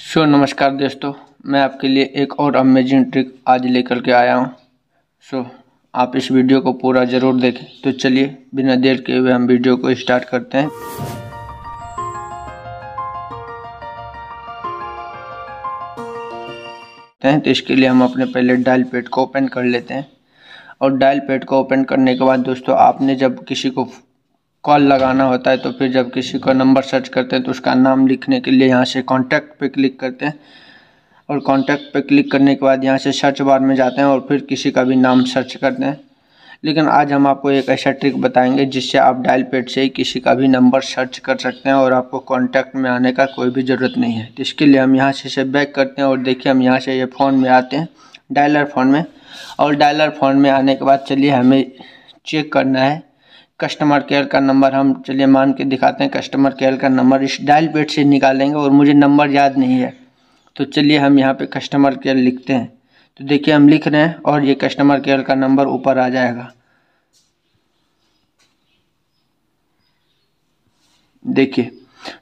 सो so, नमस्कार दोस्तों मैं आपके लिए एक और अमेजिंग ट्रिक आज लेकर के आया हूँ सो so, आप इस वीडियो को पूरा ज़रूर देखें तो चलिए बिना देर के हुए हम वीडियो को स्टार्ट करते हैं हैं तो इसके लिए हम अपने पहले डायल पेड को ओपन कर लेते हैं और डायल पेड को ओपन करने के बाद दोस्तों आपने जब किसी को कॉल लगाना होता है तो फिर जब किसी का नंबर सर्च करते हैं तो उसका नाम लिखने के लिए यहाँ से कॉन्टैक्ट पे क्लिक करते हैं और कॉन्टैक्ट पे क्लिक करने के बाद यहाँ से सर्च बार में जाते हैं और फिर किसी का भी नाम सर्च करते हैं लेकिन आज हम आपको एक ऐसा ट्रिक बताएंगे जिससे आप डायल पेड से ही किसी का भी नंबर सर्च कर सकते हैं और आपको कॉन्टैक्ट में आने का कोई भी ज़रूरत नहीं है तो इसके लिए हम यहाँ से इसे बैक करते हैं और देखिए हम यहाँ से ये यह फ़ोन में आते हैं डायलर फ़ोन में और डायलर फ़ोन में आने के बाद चलिए हमें चेक करना है कस्टमर केयर का नंबर हम चलिए मान के दिखाते हैं कस्टमर केयर का नंबर इस डायल पेड से निकालेंगे और मुझे नंबर याद नहीं है तो चलिए हम यहाँ पे कस्टमर केयर लिखते हैं तो देखिए हम लिख रहे हैं और ये कस्टमर केयर का नंबर ऊपर आ जाएगा देखिए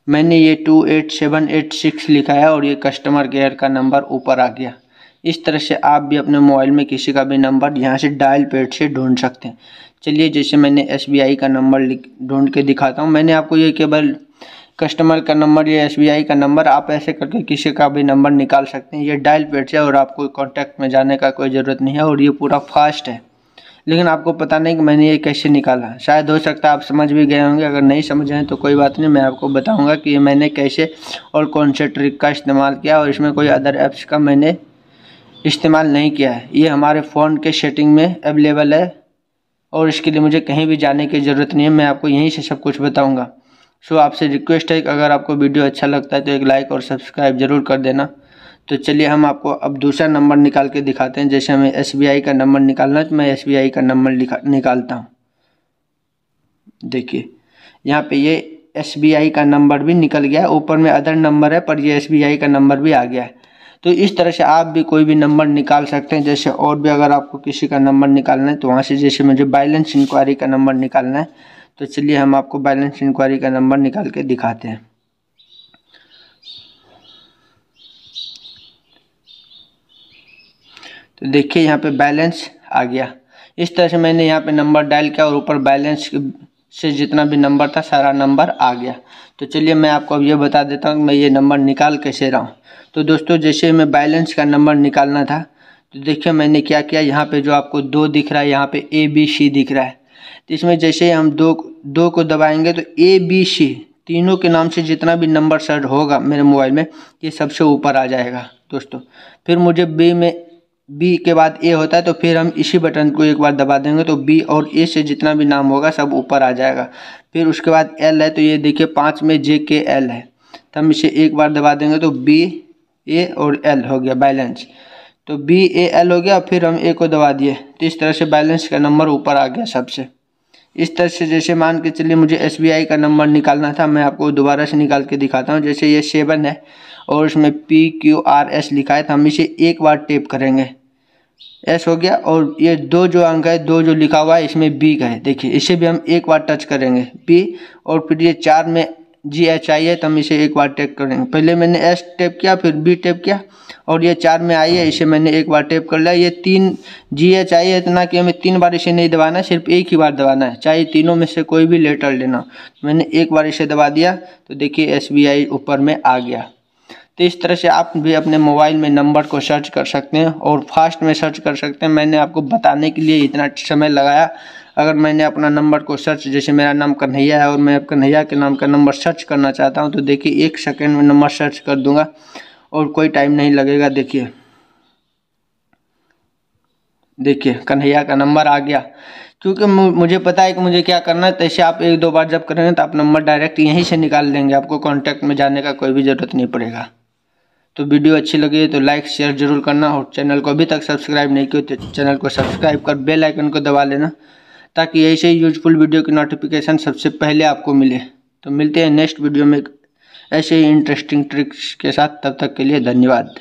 मैंने ये two eight seven eight six लिखा है और ये कस्टमर केयर का नंबर ऊपर आ गया इस तरह से आप भी अपने मोबाइल में किसी का भी नंबर यहाँ से डायल पेड से ढूंढ सकते हैं चलिए जैसे मैंने एस का नंबर ढूंढ के दिखाता हूँ मैंने आपको ये केवल कस्टमर का नंबर या एस का नंबर आप ऐसे करके किसी का भी नंबर निकाल सकते हैं ये डायल पेड से और आपको कॉन्टैक्ट में जाने का कोई ज़रूरत नहीं है और ये पूरा फास्ट है लेकिन आपको पता नहीं कि मैंने ये कैसे निकाला शायद हो सकता है आप समझ भी गए होंगे अगर नहीं समझ रहे तो कोई बात नहीं मैं आपको बताऊँगा कि ये मैंने कैसे और कौन से ट्रिक का इस्तेमाल किया और इसमें कोई अदर ऐप्स का मैंने इस्तेमाल नहीं किया है ये हमारे फ़ोन के सेटिंग में अवेलेबल है और इसके लिए मुझे कहीं भी जाने की ज़रूरत नहीं है मैं आपको यहीं से सब कुछ बताऊँगा सो आपसे रिक्वेस्ट है कि अगर आपको वीडियो अच्छा लगता है तो एक लाइक और सब्सक्राइब ज़रूर कर देना तो चलिए हम आपको अब दूसरा नंबर निकाल के दिखाते हैं जैसे हमें एस का नंबर निकालना है तो मैं एस का नंबर निकालता हूँ देखिए यहाँ पे ये एस का नंबर भी निकल गया है ऊपर में अदर नंबर है पर ये एस का नंबर भी आ गया है तो इस तरह से आप भी कोई भी नंबर निकाल सकते हैं जैसे और भी अगर आपको किसी का नंबर निकालना है तो वहाँ से जैसे मुझे बैलेंस इंक्वायरी का नंबर निकालना है तो चलिए हम आपको बैलेंस इंक्वायरी का नंबर निकाल के दिखाते हैं तो देखिए यहाँ पे बैलेंस आ गया इस तरह से मैंने यहाँ पे नंबर डायल किया और ऊपर बैलेंस से जितना भी नंबर था सारा नंबर आ गया तो चलिए मैं आपको अब ये बता देता हूँ मैं ये नंबर निकाल कैसे रहा हूँ तो दोस्तों जैसे मैं बैलेंस का नंबर निकालना था तो देखिए मैंने क्या किया यहाँ पे जो आपको दो दिख रहा है यहाँ पे ए बी सी दिख रहा है तो इसमें जैसे हम दो दो को दबाएंगे तो ए बी सी तीनों के नाम से जितना भी नंबर सर्ट होगा मेरे मोबाइल में ये सबसे ऊपर आ जाएगा दोस्तों फिर मुझे बी में बी के बाद ए होता है तो फिर हम इसी बटन को एक बार दबा देंगे तो बी और ए से जितना भी नाम होगा सब ऊपर आ जाएगा फिर उसके बाद एल है तो ये देखिए पाँच में जे के एल है तो हम इसे एक बार दबा देंगे तो बी ए और एल हो गया बैलेंस तो बी ए एल हो गया फिर हम ए को दबा दिए तो इस तरह से बैलेंस का नंबर ऊपर आ गया सबसे इस तरह से जैसे मान के चलिए मुझे एस का नंबर निकालना था मैं आपको दोबारा से निकाल के दिखाता हूँ जैसे ये सेवन है और उसमें पी क्यू आर एस लिखा है तो हम इसे एक बार टेप करेंगे एस हो गया और ये दो जो अंक है दो जो लिखा हुआ है इसमें बी का है देखिए इसे भी हम एक बार टच करेंगे बी और फिर ये चार में जी एच आई है तो हम इसे एक बार टैप करेंगे पहले मैंने एस टैप किया फिर बी टैप किया और ये चार में आई है इसे मैंने एक बार टैप कर लिया ये तीन जी एच आई है इतना कि हमें तीन बार इसे नहीं दबाना सिर्फ एक ही बार दबाना है चाहे तीनों में से कोई भी लेटर लेना मैंने एक बार इसे दबा दिया तो देखिए एस बी आई ऊपर में आ गया तो इस तरह से आप भी अपने मोबाइल में नंबर को सर्च कर सकते हैं और फास्ट में सर्च कर सकते हैं मैंने आपको बताने के लिए इतना समय लगाया अगर मैंने अपना नंबर को सर्च जैसे मेरा नाम कन्हैया है और मैं कन्हैया के नाम का नंबर सर्च करना चाहता हूँ तो देखिए एक सेकेंड में नंबर सर्च कर दूँगा और कोई टाइम नहीं लगेगा देखिए देखिए कन्हैया का नंबर आ गया क्योंकि मुझे पता है कि मुझे क्या करना है तैसे तो आप एक दो बार जब करेंगे तो आप नंबर डायरेक्ट यहीं से निकाल देंगे आपको कॉन्टैक्ट में जाने का कोई भी ज़रूरत नहीं पड़ेगा तो वीडियो अच्छी लगी है तो लाइक शेयर जरूर करना और चैनल को अभी तक सब्सक्राइब नहीं किया तो चैनल को सब्सक्राइब कर बेल आइकन को दबा लेना ताकि ऐसे यूजफुल वीडियो की नोटिफिकेशन सबसे पहले आपको मिले तो मिलते हैं नेक्स्ट वीडियो में ऐसे ही इंटरेस्टिंग ट्रिक्स के साथ तब तक के लिए धन्यवाद